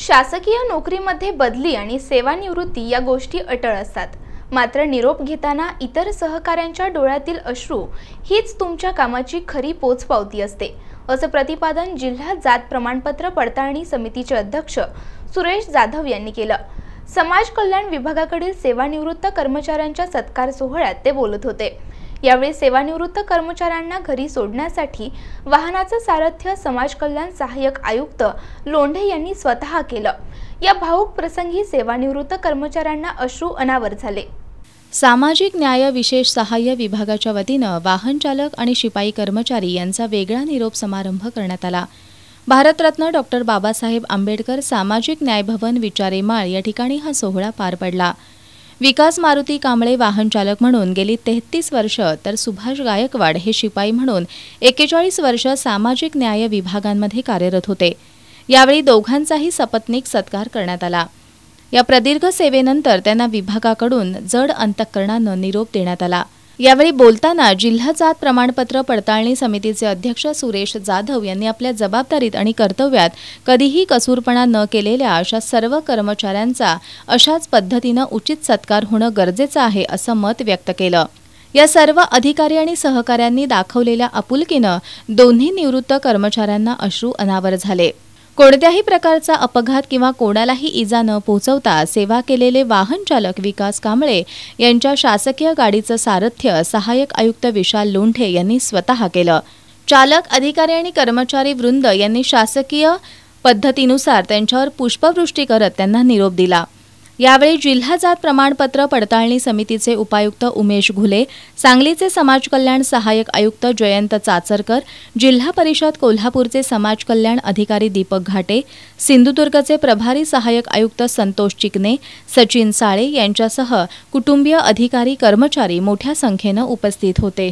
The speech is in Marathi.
शासकीय नोकरीमध्ये बदली आणि सेवानिवृत्ती या गोष्टी अटळ असतात मात्र निरोप घेताना इतर सहकाऱ्यांच्या डोळ्यातील अश्रू हीच तुमच्या कामाची खरी पोचपावती असते असं प्रतिपादन जिल्हा जात प्रमाणपत्र पडताळणी समितीचे अध्यक्ष सुरेश जाधव यांनी केलं समाज कल्याण विभागाकडील सेवानिवृत्त कर्मचाऱ्यांच्या सत्कार सोहळ्यात ते बोलत होते यावेळी सेवानिवृत्त कर्मचाऱ्यांना घरी सोडण्यासाठी वाहनाचं सारथ्य समाज कल्याण सहाय्यक आयुक्त लोंढे यांनी स्वतः केलं या भाऊक प्रसंगी सेवानिवृत्त कर्मचाऱ्यांना अश्रू अनावर झाले सामाजिक न्याय विशेष सहाय्य विभागाच्या वतीनं वाहन चालक आणि शिपाई कर्मचारी यांचा वेगळा निरोप समारंभ करण्यात आला भारतरत्न डॉक्टर बाबासाहेब आंबेडकर सामाजिक न्याय भवन विचारे माळ या ठिकाणी हा सोहळा पार पडला विकास मारुती कांबळे वाहन चालक म्हणून गेली तेहतीस वर्ष तर सुभाष गायकवाड हे शिपाई म्हणून एकेचाळीस वर्ष सामाजिक न्याय विभागांमध्ये कार्यरत होते यावेळी दोघांचाही सपत्नीक सत्कार करण्यात आला या प्रदीर्घ सेवेनंतर त्यांना विभागाकडून जड अंतकरणानं निरोप देण्यात आला यावेळी बोलताना जिल्हा जात प्रमाणपत्र पडताळणी समितीचे अध्यक्ष सुरेश जाधव यांनी आपल्या जबाबदारीत आणि कर्तव्यात कधीही कसूरपणा न केलेल्या अशा सर्व कर्मचाऱ्यांचा अशाच पद्धतीनं उचित सत्कार होणं गरजेचं आहे असं मत व्यक्त केलं या सर्व अधिकारी आणि सहकाऱ्यांनी दाखवलेल्या आपुलकीनं दोन्ही निवृत्त कर्मचाऱ्यांना अश्रू अनावर झाले कोणत्याही प्रकारचा अपघात किंवा कोणालाही इजा न पोहोचवता सेवा केलेले वाहन चालक विकास कांबळे यांच्या शासकीय गाडीचं सारथ्य सहाय्यक आयुक्त विशाल लोंढे यांनी स्वतः केलं चालक अधिकारी आणि कर्मचारी वृंद यांनी शासकीय पद्धतीनुसार त्यांच्यावर पुष्पवृष्टी करत त्यांना निरोप दिला यावेळी जिल्हा जात प्रमाणपत्र पडताळणी समितीचे उपायुक्त उमेश घुले सांगलीचे समाज कल्याण सहाय्यक आयुक्त जयंत चाचरकर जिल्हा परिषद कोल्हापूरचे समाज कल्याण अधिकारी दीपक घाटे सिंधुदुर्गचे प्रभारी सहाय्यक आयुक्त संतोष चिकने सचिन साळे यांच्यासह कुटुंबीय अधिकारी कर्मचारी मोठ्या संख्येनं उपस्थित होते